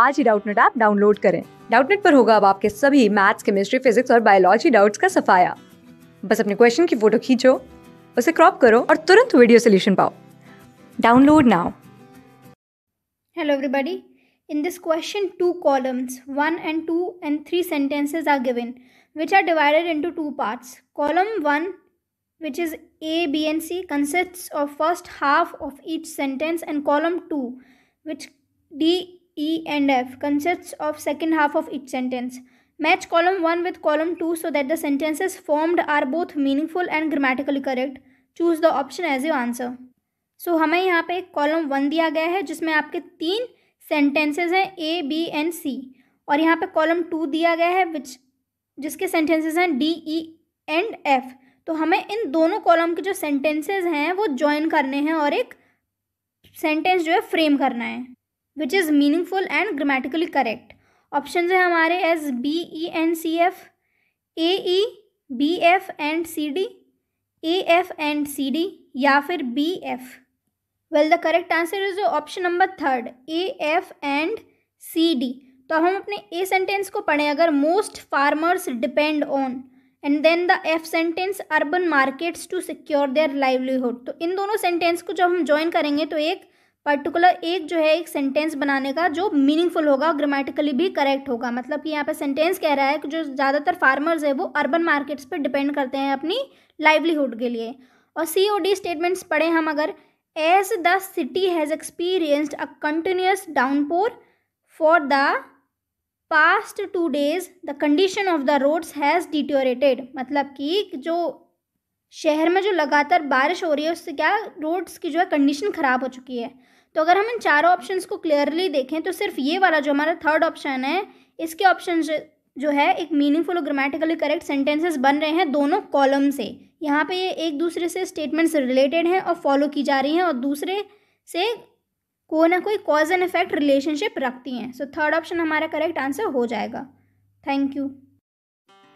आज ही Doubtnut app download करें डाउटनेट पर होगा अब आपके सभी मैथ्स केमिस्ट्री फिजिक्स और बायोलॉजी डाउट्स का सफाया बस अपने क्वेश्चन की फोटो खींचो उसे क्रॉप करो और तुरंत वीडियो सोल्यूशन पाओ download now hello everybody In this question, two columns, 1 and 2 and 3 sentences are given, which are divided into two parts. Column 1, which is A, B and C, consists of first half of each sentence and column 2, which D, E and F consists of second half of each sentence. Match column 1 with column 2 so that the sentences formed are both meaningful and grammatically correct. Choose the option as your answer. So so, हमें यहाँ पे column one दिया गया है जिसमें आपके तीन sentences हैं ए बी एंड सी और यहाँ पे कॉलम टू दिया गया है विच जिसके सेंटेंसेस हैं डी ई एंड एफ तो हमें इन दोनों कॉलम के जो सेंटेंसेस हैं वो ज्वाइन करने हैं और एक सेंटेंस जो है फ्रेम करना है which is meaningful and grammatically correct option हैं हमारे S B E and C F A E B F and C D A F and C D या फिर B F well the correct answer is option number third A F and C D तो हम अपने A sentence को पढ़ें अगर most farmers depend on and then the F sentence urban markets to secure their livelihood तो इन दोनों sentence को जब हम ज्वाइन करेंगे तो एक पर्टिकुलर एक जो है एक सेंटेंस बनाने का जो मीनिंगफुल होगा ग्रामेटिकली भी करेक्ट होगा मतलब कि यहाँ पे सेंटेंस कह रहा है कि जो ज़्यादातर फार्मर्स है वो अर्बन मार्केट्स पे डिपेंड करते हैं अपनी लाइवलीहुड के लिए और सी ओ डी स्टेटमेंट्स पढ़े हम अगर as the city has experienced a continuous downpour for the past two days the condition of the roads has deteriorated मतलब कि जो शहर में जो लगातार बारिश हो रही है उससे क्या रोड्स की जो है कंडीशन ख़राब हो चुकी है तो अगर हम इन चारों ऑप्शंस को क्लियरली देखें तो सिर्फ ये वाला जो हमारा थर्ड ऑप्शन है इसके ऑप्शन जो है एक मीनिंगफुल और ग्रामेटिकली करेक्ट सेंटेंसेस बन रहे हैं दोनों कॉलम से यहाँ पे ये एक दूसरे से स्टेटमेंट्स रिलेटेड हैं और फॉलो की जा रही हैं और दूसरे से कोई ना कोई कॉज एंड इफेक्ट रिलेशनशिप रखती हैं सो थर्ड ऑप्शन हमारा करेक्ट आंसर हो जाएगा थैंक यू